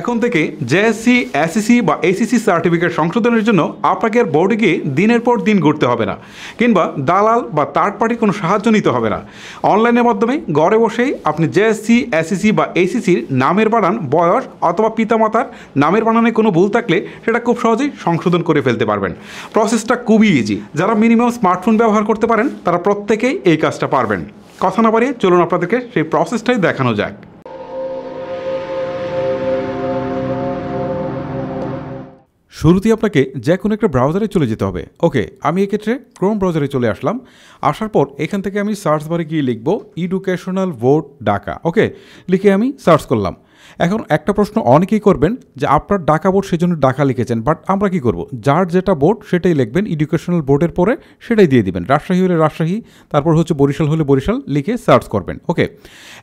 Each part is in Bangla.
এখন থেকে জেএসসি এসএসসি e বা এসিসি সার্টিফিকেট সংশোধনের জন্য আপনাকে আর বোর্ডে গিয়ে দিনের পর দিন ঘুরতে হবে না কিংবা দালাল বা থার্ড পার্টির কোনো সাহায্য নিতে হবে না অনলাইনের মাধ্যমে ঘরে বসেই আপনি জেএসসি এসএসসি e বা এসিসির নামের বানান বয়স অথবা পিতামাতার নামের বানানে কোনো ভুল থাকলে সেটা খুব সহজেই সংশোধন করে ফেলতে পারবেন প্রসেসটা খুবই ইজি যারা মিনিমাম স্মার্টফোন ব্যবহার করতে পারেন তারা প্রত্যেকেই এই কাজটা পারবেন কথা না বাড়িয়ে চলুন আপনাদেরকে সেই প্রসেসটাই দেখানো যায় শুরুতেই আপনাকে যে কোনো একটা ব্রাউজারে চলে যেতে হবে ওকে আমি এক্ষেত্রে ক্রোম ব্রাউজারে চলে আসলাম আসার পর এখান থেকে আমি সার্চ বারে গিয়ে লিখব ইডুকেশনাল ভোট ডাকা ওকে লিখে আমি সার্চ করলাম এখন একটা প্রশ্ন অনেকেই করবেন যে আপনার ডাকা বোর্ড সেজন্য ডাকা লিখেছেন বাট আমরা কি করব যার যেটা বোর্ড সেটাই লিখবেন এডুকেশনাল বোর্ডের পরে সেটাই দিয়ে দিবেন রাজশাহী হলে রাজশাহী তারপর হচ্ছে বরিশাল হলে বরিশাল লিখে সার্চ করবেন ওকে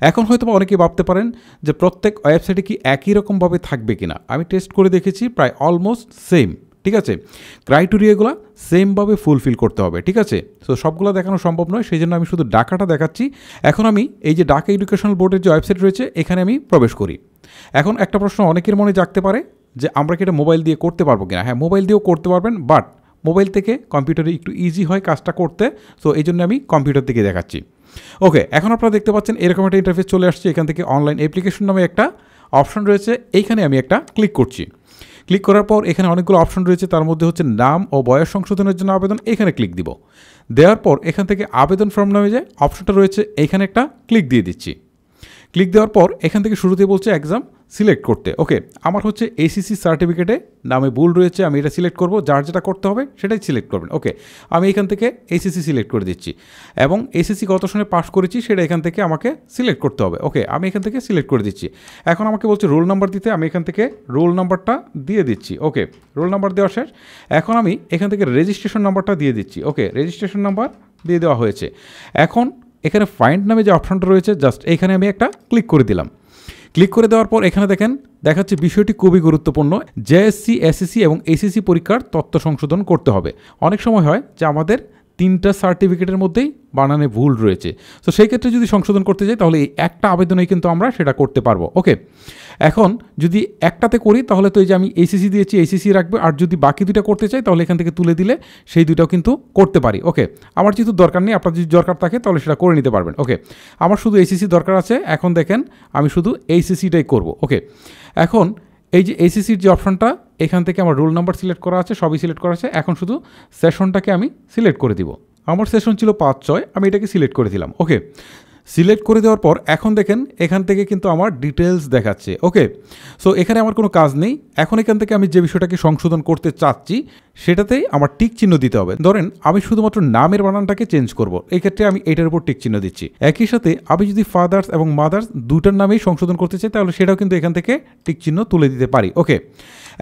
এখন হয়তো অনেকেই ভাবতে পারেন যে প্রত্যেক ওয়েবসাইটে কি একই রকমভাবে থাকবে কিনা আমি টেস্ট করে দেখেছি প্রায় অলমোস্ট সেম ঠিক আছে ক্রাইটেরিয়াগুলো সেমভাবে ফুলফিল করতে হবে ঠিক আছে সো সবগুলো দেখানো সম্ভব নয় সেই জন্য আমি শুধু ডাকাটা দেখাচ্ছি এখন আমি এই যে ডাকা এডুকেশনাল বোর্ডের যে ওয়েবসাইট রয়েছে এখানে আমি প্রবেশ করি এখন একটা প্রশ্ন অনেকের মনে জাগতে পারে যে আমরা কি এটা মোবাইল দিয়ে করতে পারবো কিনা হ্যাঁ মোবাইল দিয়েও করতে পারবেন বাট মোবাইল থেকে কম্পিউটারে একটু ইজি হয় কাজটা করতে সো এই জন্য আমি কম্পিউটার থেকে দেখাচ্ছি ওকে এখন আপনারা দেখতে পাচ্ছেন এরকম একটা ইন্টারফেস চলে আসছে এখান থেকে অনলাইন অ্যাপ্লিকেশন নামে একটা অপশন রয়েছে এইখানে আমি একটা ক্লিক করছি ক্লিক করার পর এখানে অনেকগুলো অপশন রয়েছে তার মধ্যে হচ্ছে নাম ও বয়স সংশোধনের জন্য আবেদন এখানে ক্লিক দিব দেওয়ার পর এখান থেকে আবেদন ফর্ম নামে যে অপশনটা রয়েছে এখানে একটা ক্লিক দিয়ে দিচ্ছি ক্লিক দেওয়ার পর এখান থেকে শুরুতে বলছে এক্সাম সিলেক্ট করতে ওকে আমার হচ্ছে এসিসি সার্টিফিকেটে নামে ভুল রয়েছে আমি এটা সিলেক্ট করব যার যেটা করতে হবে সেটাই সিলেক্ট করবেন ওকে আমি এখান থেকে এসিসি সিলেক্ট করে দিচ্ছি এবং এসিসি কত সময় পাস করেছি সেটা এখান থেকে আমাকে সিলেক্ট করতে হবে ওকে আমি এখান থেকে সিলেক্ট করে দিচ্ছি এখন আমাকে বলছে রোল নাম্বার দিতে আমি এখান থেকে রোল নাম্বারটা দিয়ে দিচ্ছি ওকে রোল নাম্বার দেওয়া শেষ এখন আমি এখান থেকে রেজিস্ট্রেশন নাম্বারটা দিয়ে দিচ্ছি ওকে রেজিস্ট্রেশন নাম্বার দিয়ে দেওয়া হয়েছে এখন এখানে ফাইন্ড নামে যে অপশনটা রয়েছে জাস্ট এখানে আমি একটা ক্লিক করে দিলাম ক্লিক করে দেওয়ার পর এখানে দেখেন দেখাচ্ছে বিষয়টি খুবই গুরুত্বপূর্ণ জেএসসি এসএসসি এবং এসএসসি পরীক্ষার তথ্য সংশোধন করতে হবে অনেক সময় হয় যে আমাদের তিনটা সার্টিফিকেটের মধ্যেই বানানে ভুল রয়েছে তো সেই ক্ষেত্রে যদি সংশোধন করতে যাই তাহলে এই একটা আবেদনেই কিন্তু আমরা সেটা করতে পারবো ওকে এখন যদি একটাতে করি তাহলে তো এই যে আমি এসিসি দিয়েছি এসিসি রাখবে আর যদি বাকি দুইটা করতে চাই তাহলে এখান থেকে তুলে দিলে সেই দুইটাও কিন্তু করতে পারি ওকে আমার যেহেতু দরকার নেই আপনার যদি দরকার থাকে তাহলে সেটা করে নিতে পারবেন ওকে আমার শুধু এসিসি দরকার আছে এখন দেখেন আমি শুধু এইসিসিটাই করব ওকে এখন এই যে এসিসির যে অপশনটা এখান থেকে আমার রোল নাম্বার সিলেক্ট করা আছে সবই সিলেক্ট করা আছে এখন শুধু সেশনটাকে আমি সিলেক্ট করে দিব আমার সেশন ছিল পাঁচ ছয় আমি এটাকে সিলেক্ট করে দিলাম ওকে সিলেক্ট করে দেওয়ার পর এখন দেখেন এখান থেকে কিন্তু আমার ডিটেলস দেখাচ্ছে ওকে সো এখানে আমার কোনো কাজ নেই এখন এখান থেকে আমি যে বিষয়টাকে সংশোধন করতে চাচ্ছি সেটাতেই আমার টিক চিহ্ন দিতে হবে ধরেন আমি শুধুমাত্র নামের বানানটাকে চেঞ্জ করব এক্ষেত্রে আমি এটার উপর টিক চিহ্ন দিচ্ছি একই সাথে আমি যদি ফাদার্স এবং মাদার্স দুটার নামেই সংশোধন করতে চাই তাহলে সেটাও কিন্তু এখান থেকে টিক চিহ্ন তুলে দিতে পারি ওকে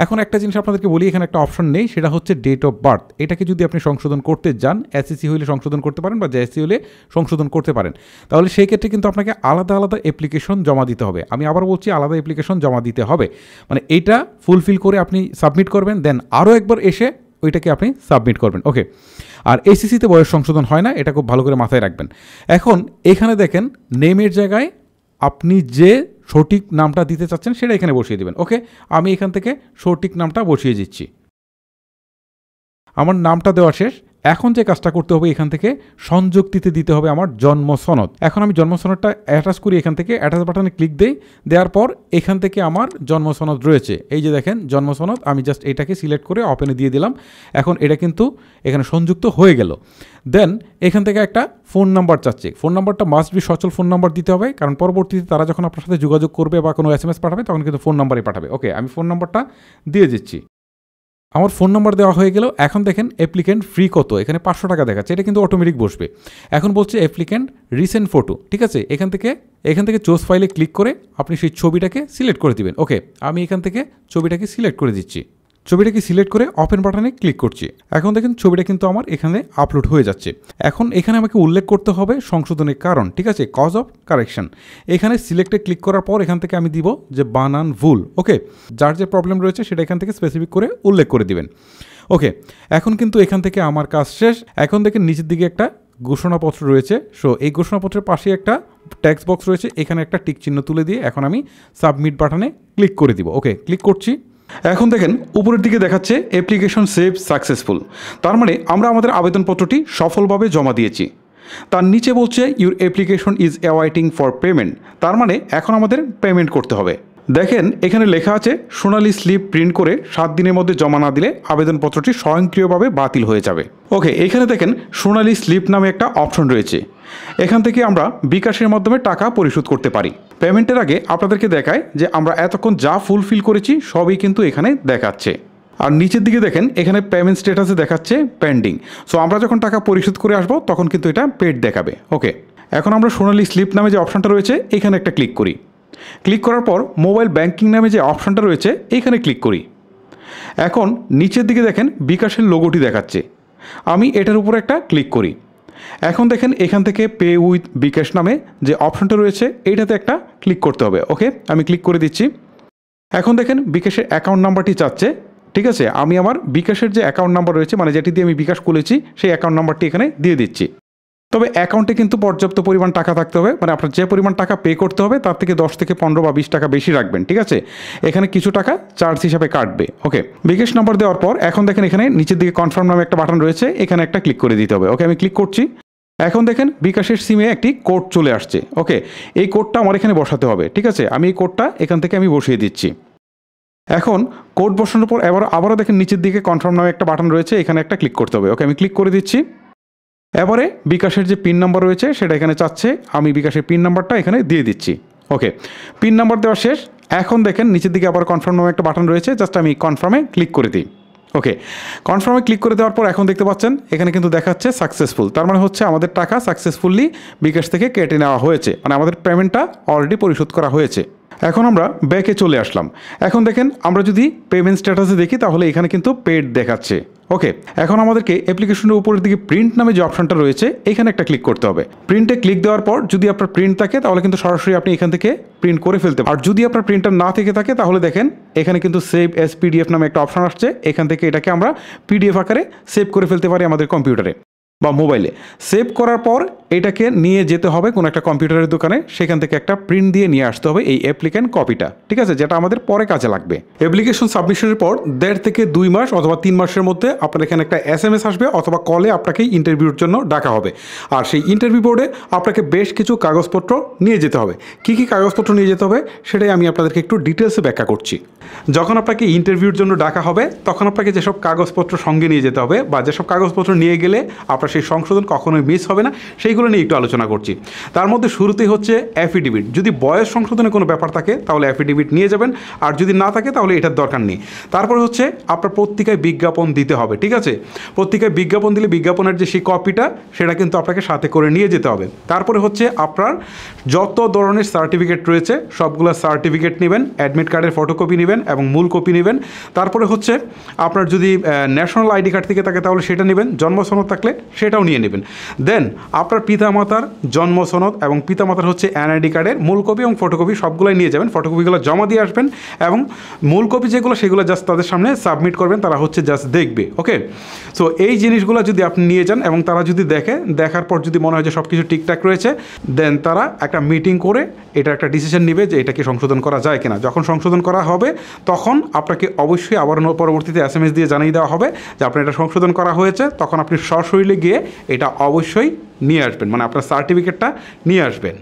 এখন একটা জিনিস আপনাদেরকে বলি এখানে একটা অপশন নেই সেটা হচ্ছে ডেট অফ বার্থ এটাকে যদি আপনি সংশোধন করতে যান এসএসসি হলে সংশোধন করতে পারেন বা জেএসসি হলে সংশোধন করতে পারেন তাহলে সেই ক্ষেত্রে কিন্তু আপনাকে আলাদা আলাদা অ্যাপ্লিকেশন জমা দিতে হবে আমি আবার বলছি আলাদা অ্যাপ্লিকেশন জমা দিতে হবে মানে এটা ফুলফিল করে আপনি সাবমিট করবেন দেন আরও একবার এসে ওইটাকে আপনি সাবমিট করবেন ওকে আর এসিসিতে বয়স সংশোধন হয় না এটা খুব ভালো করে মাথায় রাখবেন এখন এখানে দেখেন নেমের জায়গায় আপনি যে সঠিক নামটা দিতে চাচ্ছেন সেটা এখানে বসিয়ে দেবেন ওকে আমি এখান থেকে সঠিক নামটা বসিয়ে দিচ্ছি আমার নামটা দেওয়া শেষ এখন যে কাজটা করতে হবে এখান থেকে সংযুক্তিতে দিতে হবে আমার জন্ম সনদ এখন আমি জন্ম সনদটা অ্যাটাচ করি এখান থেকে অ্যাটাচ বাটনে ক্লিক দেই দেওয়ার পর এখান থেকে আমার জন্ম সনদ রয়েছে এই যে দেখেন জন্ম সনদ আমি জাস্ট এটাকে সিলেক্ট করে ওপেনে দিয়ে দিলাম এখন এটা কিন্তু এখানে সংযুক্ত হয়ে গেল দেন এখান থেকে একটা ফোন নাম্বার চাচ্ছে ফোন নাম্বারটা মাস্ট বি সচল ফোন নাম্বার দিতে হবে কারণ পরবর্তীতে তারা যখন আপনার সাথে যোগাযোগ করবে বা কোনো এস পাঠাবে তখন কিন্তু ফোন নাম্বারে পাঠাবে ওকে আমি ফোন নাম্বারটা দিয়ে দিচ্ছি আমার ফোন নাম্বার দেওয়া হয়ে গেল এখন দেখেন অ্যাপ্লিকেন্ট ফ্রি কত এখানে পাঁচশো টাকা দেখাচ্ছে এটা কিন্তু অটোমেটিক বসবে এখন বলছে অ্যাপ্লিকেন্ট রিসেন্ট ফটো ঠিক আছে এখান থেকে এখান থেকে চোস ফাইলে ক্লিক করে আপনি সেই ছবিটাকে সিলেক্ট করে দিবেন ওকে আমি এখান থেকে ছবিটাকে সিলেক্ট করে দিচ্ছি ছবিটাকে সিলেক্ট করে অপেন বাটনে ক্লিক করছি এখন দেখেন ছবিটা কিন্তু আমার এখানে আপলোড হয়ে যাচ্ছে এখন এখানে আমাকে উল্লেখ করতে হবে সংশোধনের কারণ ঠিক আছে কজ অফ কারেকশন এখানে সিলেক্টে ক্লিক করার পর এখান থেকে আমি দিব যে বানান ভুল ওকে যার যে প্রবলেম রয়েছে সেটা এখান থেকে স্পেসিফিক করে উল্লেখ করে দিবেন ওকে এখন কিন্তু এখান থেকে আমার কাজ শেষ এখন দেখেন নিচের দিকে একটা ঘোষণাপত্র রয়েছে সো এই ঘোষণাপত্রের পাশে একটা ট্যাক্স বক্স রয়েছে এখানে একটা টিক চিহ্ন তুলে দিয়ে এখন আমি সাবমিট বাটনে ক্লিক করে দিব ওকে ক্লিক করছি এখন দেখেন উপরের দিকে দেখাচ্ছে অ্যাপ্লিকেশন সেভ সাকসেসফুল তার মানে আমরা আমাদের আবেদনপত্রটি সফলভাবে জমা দিয়েছি তার নিচে বলছে your application is awaiting for payment তার মানে এখন আমাদের পেমেন্ট করতে হবে দেখেন এখানে লেখা আছে সোনালি স্লিপ প্রিন্ট করে সাত দিনের মধ্যে জমা না দিলে আবেদনপত্রটি স্বয়ংক্রিয়ভাবে বাতিল হয়ে যাবে ওকে এখানে দেখেন সোনালি স্লিপ নামে একটা অপশন রয়েছে এখান থেকে আমরা বিকাশের মাধ্যমে টাকা পরিশোধ করতে পারি পেমেন্টের আগে আপনাদেরকে দেখায় যে আমরা এতক্ষণ যা ফুলফিল করেছি সবই কিন্তু এখানে দেখাচ্ছে আর নিচের দিকে দেখেন এখানে পেমেন্ট স্ট্যাটাসে দেখাচ্ছে পেন্ডিং সো আমরা যখন টাকা পরিশোধ করে আসবো তখন কিন্তু এটা পেড দেখাবে ওকে এখন আমরা সোনালি স্লিপ নামে যে অপশানটা রয়েছে এখানে একটা ক্লিক করি ক্লিক করার পর মোবাইল ব্যাংকিং নামে যে অপশানটা রয়েছে এইখানে ক্লিক করি এখন নিচের দিকে দেখেন বিকাশের লোগোটি দেখাচ্ছে আমি এটার উপর একটা ক্লিক করি এখন দেখেন এখান থেকে পে উইথ বিকাশ নামে যে অপশানটা রয়েছে এইটাতে একটা ক্লিক করতে হবে ওকে আমি ক্লিক করে দিচ্ছি এখন দেখেন বিকাশের অ্যাকাউন্ট নাম্বারটি চাচ্ছে ঠিক আছে আমি আমার বিকাশের যে অ্যাকাউন্ট নাম্বার রয়েছে মানে যেটি দিয়ে আমি বিকাশ খুলেছি সেই অ্যাকাউন্ট নাম্বারটি এখানে দিয়ে দিচ্ছি তবে অ্যাকাউন্টে কিন্তু পর্যাপ্ত পরিমাণ টাকা থাকতে হবে মানে আপনার যে পরিমাণ টাকা পে করতে হবে তার থেকে দশ থেকে পনেরো বা বিশ টাকা বেশি রাখবেন ঠিক আছে এখানে কিছু টাকা চার্জ হিসাবে কাটবে ওকে বিকেশ নম্বর দেওয়ার পর এখন দেখেন এখানে নিচের দিকে কনফার্ম নামে একটা বাটন রয়েছে এখানে একটা ক্লিক করে দিতে হবে ওকে আমি ক্লিক করছি এখন দেখেন বিকাশের সিমে একটি কোড চলে আসছে ওকে এই কোডটা আমার এখানে বসাতে হবে ঠিক আছে আমি এই কোডটা এখান থেকে আমি বসিয়ে দিচ্ছি এখন কোড বসানোর পর এবার আবারও দেখেন নিচের দিকে কনফার্ম নামে একটা বাটন রয়েছে এখানে একটা ক্লিক করতে হবে ওকে আমি ক্লিক করে দিচ্ছি এবারে বিকাশের যে পিন নাম্বার রয়েছে সেটা এখানে চাচ্ছে আমি বিকাশের পিন নাম্বারটা এখানে দিয়ে দিচ্ছি ওকে পিন নাম্বার দেওয়া শেষ এখন দেখেন নিচের দিকে আবার কনফার্ম নামে একটা বাটন রয়েছে জাস্ট আমি কনফার্মে ক্লিক করে দিই ওকে কনফার্মে ক্লিক করে দেওয়ার পর এখন দেখতে পাচ্ছেন এখানে কিন্তু দেখাচ্ছে সাকসেসফুল তার মানে হচ্ছে আমাদের টাকা সাকসেসফুললি বিকাশ থেকে কেটে নেওয়া হয়েছে মানে আমাদের পেমেন্টটা অলরেডি পরিশোধ করা হয়েছে এখন আমরা ব্যাকে চলে আসলাম এখন দেখেন আমরা যদি পেমেন্ট স্ট্যাটাসে দেখি তাহলে এখানে কিন্তু পেড দেখাচ্ছে ওকে এখন আমাদেরকে অ্যাপ্লিকেশনের উপরের দিকে প্রিন্ট নামে যে অপশনটা রয়েছে এখানে একটা ক্লিক করতে হবে প্রিন্টে ক্লিক দেওয়ার পর যদি আপনার প্রিন্ট থাকে তাহলে কিন্তু সরাসরি আপনি এখান থেকে প্রিন্ট করে ফেলতে আর যদি আপনার প্রিন্টার না থেকে থাকে তাহলে দেখেন এখানে কিন্তু সেভ এস পিডিএফ নামে একটা অপশন আসছে এখান থেকে এটাকে আমরা পিডিএফ আকারে সেভ করে ফেলতে পারি আমাদের কম্পিউটারে বা মোবাইলে সেভ করার পর এটাকে নিয়ে যেতে হবে কোনো একটা কম্পিউটারের দোকানে সেখান থেকে একটা প্রিন্ট দিয়ে নিয়ে আসতে হবে এই অ্যাপ্লিকেন্ট কপিটা ঠিক আছে যেটা আমাদের পরে কাজে লাগবে অ্যাপ্লিকেশন সাবমিশনের পর দেড় থেকে দুই মাস অথবা তিন মাসের মধ্যে আপনার এখানে একটা এস এম এস আসবে অথবা কলে আপনাকে ইন্টারভিউর জন্য ডাকা হবে আর সেই ইন্টারভিউ বোর্ডে আপনাকে বেশ কিছু কাগজপত্র নিয়ে যেতে হবে কী কী কাগজপত্র নিয়ে যেতে হবে সেটাই আমি আপনাদেরকে একটু ডিটেলসে ব্যাখ্যা করছি যখন আপনাকে ইন্টারভিউর জন্য ডাকা হবে তখন আপনাকে যেসব কাগজপত্র সঙ্গে নিয়ে যেতে হবে বা যেসব কাগজপত্র নিয়ে গেলে আপনার সেই সংশোধন কখনোই মিস হবে না সেইগুলো নিয়ে একটু আলোচনা করছি তার মধ্যে শুরুতেই হচ্ছে অ্যাফিডেভিট যদি বয়স সংশোধনের কোনো ব্যাপার থাকে তাহলে অ্যাফিডেভিট নিয়ে যাবেন আর যদি না থাকে তাহলে এটার দরকার নেই তারপরে হচ্ছে আপনার পত্রিকায় বিজ্ঞাপন দিতে হবে ঠিক আছে পত্রিকায় বিজ্ঞাপন দিলে বিজ্ঞাপনের যে সেই কপিটা সেটা কিন্তু আপনাকে সাথে করে নিয়ে যেতে হবে তারপরে হচ্ছে আপনার যত ধরনের সার্টিফিকেট রয়েছে সবগুলো সার্টিফিকেট নেবেন অ্যাডমিট কার্ডের ফটোকপি নেবেন এবং মূল কপি নেবেন তারপরে হচ্ছে আপনার যদি ন্যাশনাল আইডি কার্ড থেকে থাকে তাহলে সেটা নেবেন জন্ম থাকলে সেটাও নিয়ে নেবেন দেন আপনার পিতামাতার জন্ম সনদ এবং পিতামাতার হচ্ছে এনআইডি কার্ডের মূল কপি এবং ফটোকপি সবগুলোই নিয়ে যাবেন ফটোকপিগুলো জমা দিয়ে আসবেন এবং মূল কপি যেগুলো সেগুলো জাস্ট তাদের সামনে সাবমিট করবেন তারা হচ্ছে জাস্ট দেখবে ওকে সো এই জিনিসগুলো যদি আপনি নিয়ে যান এবং তারা যদি দেখে দেখার পর যদি মনে হয় যে সব কিছু ঠিকঠাক রয়েছে দেন তারা একটা মিটিং করে এটা একটা ডিসিশন নেবে যে এটাকে সংশোধন করা যায় কিনা যখন সংশোধন করা হবে তখন আপনাকে অবশ্যই আবার পরবর্তীতে এস দিয়ে জানিয়ে দেওয়া হবে যে আপনার এটা সংশোধন করা হয়েছে তখন আপনি সশরীরে গিয়ে দিয়ে এটা অবশ্যই নিয়ে আসবেন মানে আপনার সার্টিফিকেটটা নিয়ে আসবেন